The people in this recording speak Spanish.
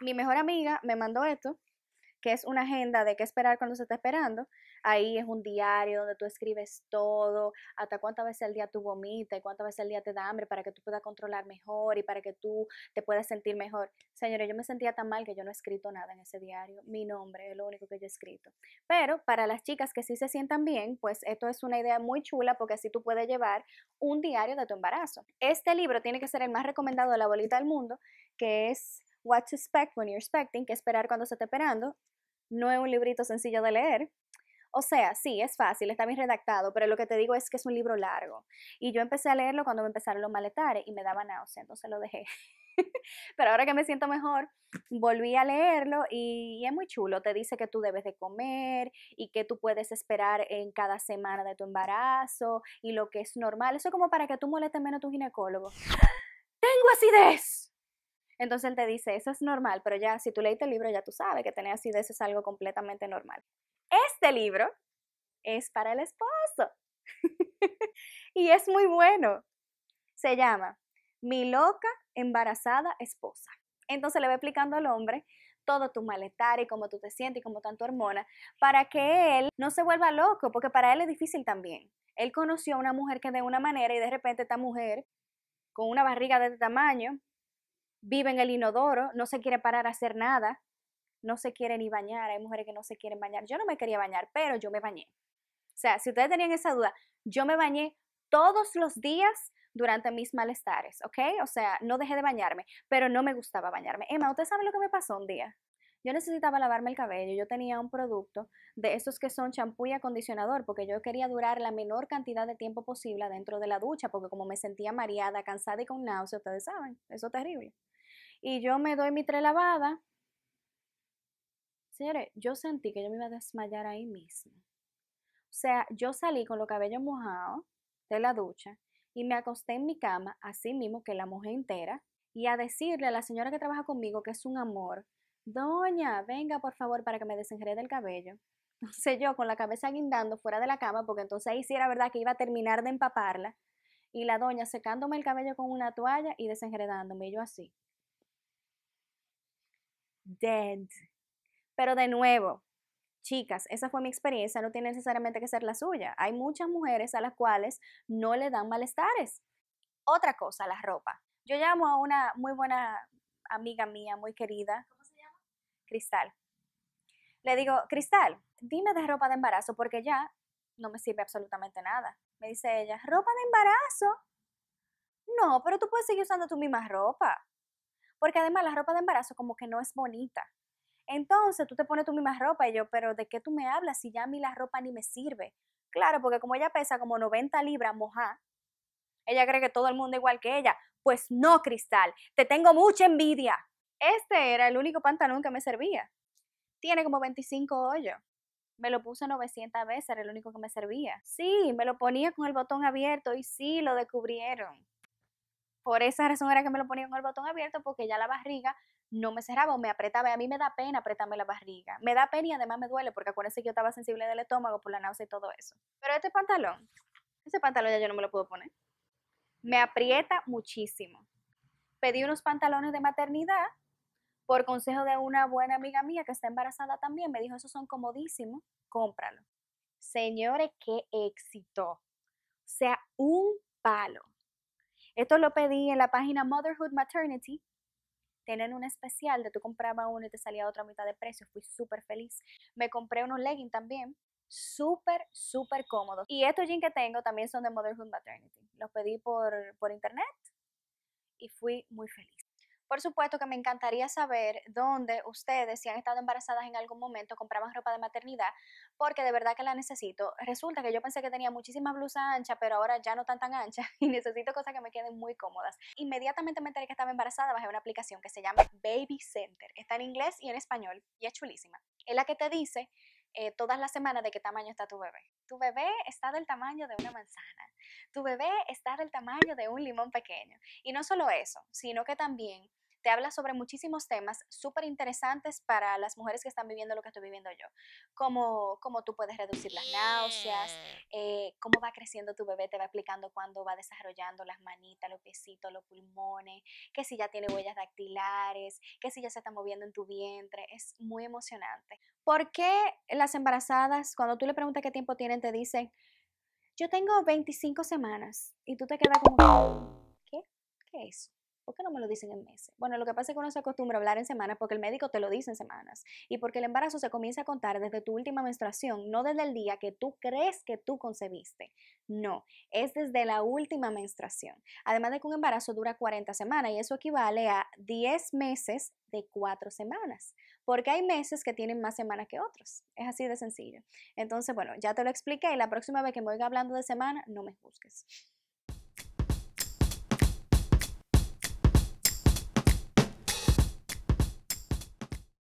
mi mejor amiga me mandó esto, que es una agenda de qué esperar cuando se está esperando. Ahí es un diario donde tú escribes todo, hasta cuántas veces al día tú vomitas y cuántas veces al día te da hambre para que tú puedas controlar mejor y para que tú te puedas sentir mejor. Señores, yo me sentía tan mal que yo no he escrito nada en ese diario. Mi nombre es lo único que yo he escrito. Pero para las chicas que sí se sientan bien, pues esto es una idea muy chula porque así tú puedes llevar un diario de tu embarazo. Este libro tiene que ser el más recomendado de la bolita del mundo, que es What to expect when you're expecting, qué esperar cuando se esperando. No es un librito sencillo de leer. O sea, sí, es fácil, está bien redactado, pero lo que te digo es que es un libro largo. Y yo empecé a leerlo cuando me empezaron los maletares y me daba náusea, entonces lo dejé. pero ahora que me siento mejor, volví a leerlo y, es muy chulo. Te dice que tú debes de comer y que tú puedes esperar en cada semana de tu embarazo y lo que es normal. Eso como para que tú molestes menos a tu ginecólogo. ¡Tengo acidez! Entonces él te dice, eso es normal, pero ya si tú leíste el libro ya tú sabes que tener acidez es algo completamente normal. Este libro es para el esposo y es muy bueno. Se llama Mi loca embarazada esposa. Entonces le va explicando al hombre todo tu malestar y cómo tú te sientes y cómo tanto hormona, para que él no se vuelva loco, porque para él es difícil también. Él conoció a una mujer que de una manera y de repente esta mujer con una barriga de este tamaño vive en el inodoro, no se quiere parar a hacer nada, no se quiere ni bañar, hay mujeres que no se quieren bañar. Yo no me quería bañar, pero yo me bañé. O sea, si ustedes tenían esa duda, yo me bañé todos los días durante mis malestares, ¿ok? O sea, no dejé de bañarme, pero no me gustaba bañarme. Emma, ¿usted sabe lo que me pasó un día? Yo necesitaba lavarme el cabello, yo tenía un producto de estos que son champú y acondicionador, porque yo quería durar la menor cantidad de tiempo posible dentro de la ducha, porque como me sentía mareada, cansada y con náusea, ustedes saben, eso es terrible. Y yo me doy mi lavadas, Señores, yo sentí que yo me iba a desmayar ahí mismo. O sea, yo salí con los cabellos mojados de la ducha y me acosté en mi cama, así mismo que la mujer entera, y a decirle a la señora que trabaja conmigo que es un amor, Doña, venga por favor para que me desenrede el cabello. No sé yo, con la cabeza guindando fuera de la cama, porque entonces ahí sí era verdad que iba a terminar de empaparla. Y la doña secándome el cabello con una toalla y desenredándome, yo así. Dead. Pero de nuevo, chicas, esa fue mi experiencia, no tiene necesariamente que ser la suya. Hay muchas mujeres a las cuales no le dan malestares. Otra cosa, la ropa. Yo llamo a una muy buena amiga mía, muy querida, Cristal. Le digo, Cristal, dime de ropa de embarazo porque ya no me sirve absolutamente nada. Me dice ella, ¿ropa de embarazo? No, pero tú puedes seguir usando tu misma ropa. Porque además la ropa de embarazo como que no es bonita. Entonces tú te pones tu misma ropa y yo, pero ¿de qué tú me hablas si ya a mí la ropa ni me sirve? Claro, porque como ella pesa como 90 libras moja, ella cree que todo el mundo igual que ella. Pues no, Cristal, te tengo mucha envidia. Este era el único pantalón que me servía. Tiene como 25 hoyos. Me lo puse 900 veces, era el único que me servía. Sí, me lo ponía con el botón abierto y sí, lo descubrieron. Por esa razón era que me lo ponía con el botón abierto porque ya la barriga no me cerraba o me apretaba. a mí me da pena apretarme la barriga. Me da pena y además me duele porque acuérdense que yo estaba sensible del estómago por la náusea y todo eso. Pero este pantalón, ese pantalón ya yo no me lo puedo poner. Me aprieta muchísimo. Pedí unos pantalones de maternidad por consejo de una buena amiga mía que está embarazada también, me dijo, esos son comodísimos, cómpralo. Señores, qué éxito. O sea, un palo. Esto lo pedí en la página Motherhood Maternity. Tienen un especial de tú comprabas uno y te salía otra mitad de precio. Fui súper feliz. Me compré unos leggings también. Súper, súper cómodos. Y estos jeans que tengo también son de Motherhood Maternity. Los pedí por, por internet y fui muy feliz. Por supuesto que me encantaría saber dónde ustedes, si han estado embarazadas en algún momento, compraban ropa de maternidad, porque de verdad que la necesito. Resulta que yo pensé que tenía muchísima blusa ancha pero ahora ya no tan tan ancha y necesito cosas que me queden muy cómodas. Inmediatamente me enteré que estaba embarazada, bajé una aplicación que se llama Baby Center. Está en inglés y en español y es chulísima. Es la que te dice eh, todas las semanas de qué tamaño está tu bebé. Tu bebé está del tamaño de una manzana. Tu bebé está del tamaño de un limón pequeño. Y no solo eso, sino que también te habla sobre muchísimos temas súper interesantes para las mujeres que están viviendo lo que estoy viviendo yo, como cómo tú puedes reducir las náuseas, eh, cómo va creciendo tu bebé, te va explicando cuándo va desarrollando las manitas, los piecitos, los pulmones, que si ya tiene huellas dactilares, que si ya se está moviendo en tu vientre, es muy emocionante. ¿Por qué las embarazadas, cuando tú le preguntas qué tiempo tienen, te dicen, yo tengo 25 semanas y tú te quedas como, ¿qué? ¿Qué es? ¿por qué no me lo dicen en meses? Bueno, lo que pasa es que uno se acostumbra a hablar en semanas porque el médico te lo dice en semanas y porque el embarazo se comienza a contar desde tu última menstruación, no desde el día que tú crees que tú concebiste. No, es desde la última menstruación. Además de que un embarazo dura 40 semanas y eso equivale a 10 meses de 4 semanas, porque hay meses que tienen más semanas que otros. Es así de sencillo. Entonces, bueno, ya te lo expliqué y la próxima vez que me oiga hablando de semana, no me busques.